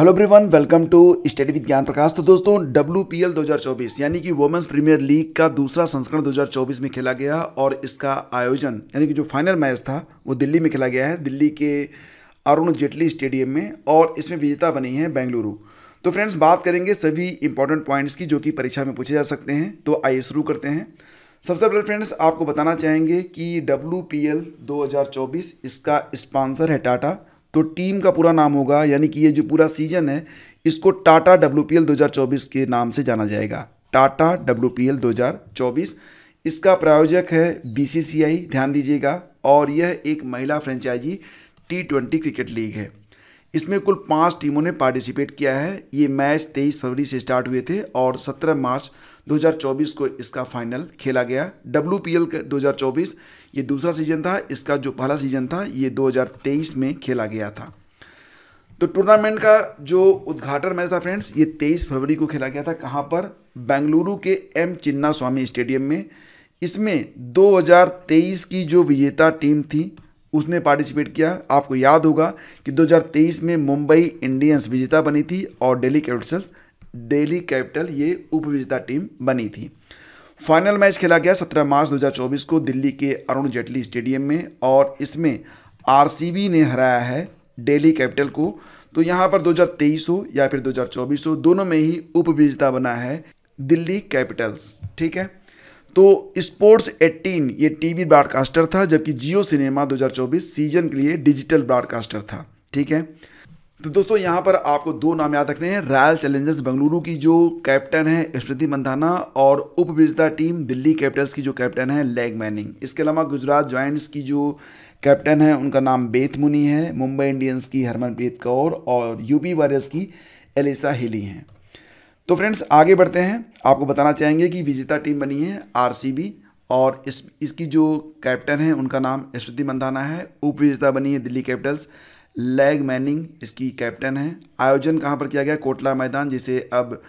hello everyone welcome to study with Gyan Prakash तो दोस्तों W P L 2024 यानी कि वुमेंस प्रीमियर लीग का दूसरा संस्करण 2024 में खेला गया और इसका आयोजन यानी कि जो फाइनल मैच था वो दिल्ली में खेला गया है दिल्ली के अरुण जेटली स्टेडियम में और इसमें विजेता बनी है बेंगलुरु तो फ्रेंड्स बात करेंगे सभी इंपॉर्टेंट पॉइंट्स की जो कि परीक्षा में पूछे जा सकते हैं तो आइए शुरू करते हैं सबसे पहले फ्रेंड्स आपको बताना चाहेंगे कि डब्ल्यू पी एल 2024 इसका स्पॉन्सर है टाटा तो टीम का पूरा नाम होगा यानी कि ये जो पूरा सीजन है इसको टाटा डब्ल्यू पी एल दो हज़ार चौबीस के नाम से जाना जाएगा टाटा डब्ल्यू पी एल दो हज़ार चौबीस इसका प्रायोजक है बी सी सी आई ध्यान दीजिएगा और यह एक महिला franchise T twenty cricket league है इसमें कुल पाँच टीमों ने पार्टिसिपेट किया है ये मैच 23 फरवरी से स्टार्ट हुए थे और 17 मार्च 2024 को इसका फाइनल खेला गया डब्ल्यू पी एल दो ये दूसरा सीजन था इसका जो पहला सीजन था ये 2023 में खेला गया था तो टूर्नामेंट का जो उद्घाटन मैच था फ्रेंड्स ये 23 फरवरी को खेला गया था कहाँ पर बेंगलुरु के एम चिन्ना स्वामी स्टेडियम में इसमें दो की जो विजेता टीम थी उसने पार्टिसिपेट किया आपको याद होगा कि 2023 में मुंबई इंडियंस विजेता बनी थी और डेली कैपिटल्स डेली कैपिटल ये उप विजेता टीम बनी थी फाइनल मैच खेला गया 17 मार्च 2024 को दिल्ली के अरुण जेटली स्टेडियम में और इसमें आर ने हराया है डेली कैपिटल को तो यहाँ पर 2023 हो या फिर 2024 हो दोनों में ही उप बना है दिल्ली कैपिटल्स ठीक है तो स्पोर्ट्स 18 ये टीवी ब्रॉडकास्टर था जबकि जियो सिनेमा 2024 सीजन के लिए डिजिटल ब्रॉडकास्टर था ठीक है तो दोस्तों यहाँ पर आपको दो नाम याद रखने हैं रॉयल चैलेंजर्स बेंगलुरु की जो कैप्टन है स्मृति मंदाना और उप टीम दिल्ली कैपिटल्स की जो कैप्टन है लेग मैनिंग इसके अलावा गुजरात जॉइंट्स की जो कैप्टन है उनका नाम बेथ मुनी है मुंबई इंडियंस की हरमनप्रीत कौर और यूपी वॉरियर्स की एलिसा हिली हैं तो फ्रेंड्स आगे बढ़ते हैं आपको बताना चाहेंगे कि विजेता टीम बनी है आरसीबी और इस इसकी जो कैप्टन है उनका नाम स्मृति मंदाना है उप विजेता बनी है दिल्ली कैपिटल्स लैग मैनिंग इसकी कैप्टन है आयोजन कहाँ पर किया गया कोटला मैदान जिसे अब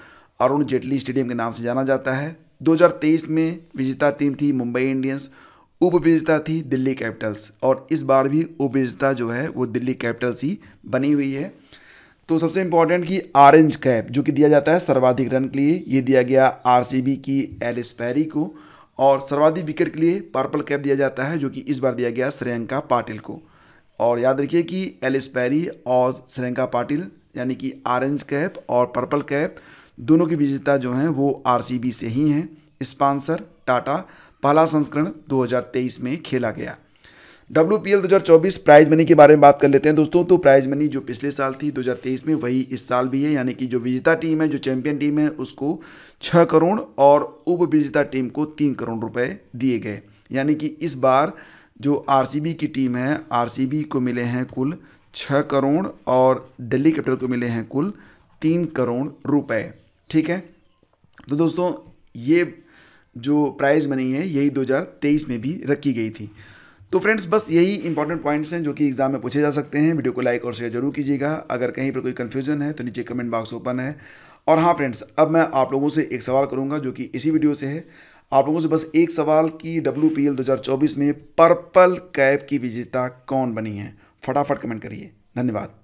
अरुण जेटली स्टेडियम के नाम से जाना जाता है 2023 में विजेता टीम थी मुंबई इंडियंस उप विजेता थी दिल्ली कैपिटल्स और इस बार भी उप विजेता जो है वो दिल्ली कैपिटल्स ही बनी हुई है तो सबसे इंपॉर्टेंट कि ऑरेंज कैप जो कि दिया जाता है सर्वाधिक रन के लिए ये दिया गया आर की एलिस पैरी को और सर्वाधिक विकेट के लिए पर्पल कैप दिया जाता है जो कि इस बार दिया गया श्रेयंका पाटिल को और याद रखिए कि एलिस पैरी और श्रेयंका पाटिल यानी कि ऑरेंज कैप और पर्पल कैप दोनों की विजेता जो हैं वो आर से ही हैं स्पॉन्सर टाटा पहला संस्करण 2023 में खेला गया डब्ल्यू पी एल दो हज़ार चौबीस प्राइज मनी के बारे में बात कर लेते हैं दोस्तों तो प्राइज मनी जो पिछले साल थी दो हज़ार तेईस में वही इस साल भी है यानी कि जो विजेता टीम है जो चैंपियन टीम है उसको छः करोड़ और उप विजेता टीम को तीन करोड़ रुपए दिए गए यानी कि इस बार जो आर की टीम है आर को मिले हैं कुल छः करोड़ और दिल्ली कैपिटल को मिले हैं कुल तीन करोड़ रुपए ठीक है तो दोस्तों ये जो प्राइज़ मनी है यही 2023 में भी रखी गई थी तो फ्रेंड्स बस यही इंपॉर्टेंट पॉइंट्स हैं जो कि एग्जाम में पूछे जा सकते हैं वीडियो को लाइक और शेयर जरूर कीजिएगा अगर कहीं पर कोई कन्फ्यूजन है तो नीचे कमेंट बॉक्स ओपन है और हाँ फ्रेंड्स अब मैं आप लोगों से एक सवाल करूँगा जो कि इसी वीडियो से है आप लोगों से बस एक सवाल कि डब्ल्यू पी एल दो हज़ार चौबीस में पर्पल कैप की विजेता कौन बनी है फटाफट कमेंट करिए धन्यवाद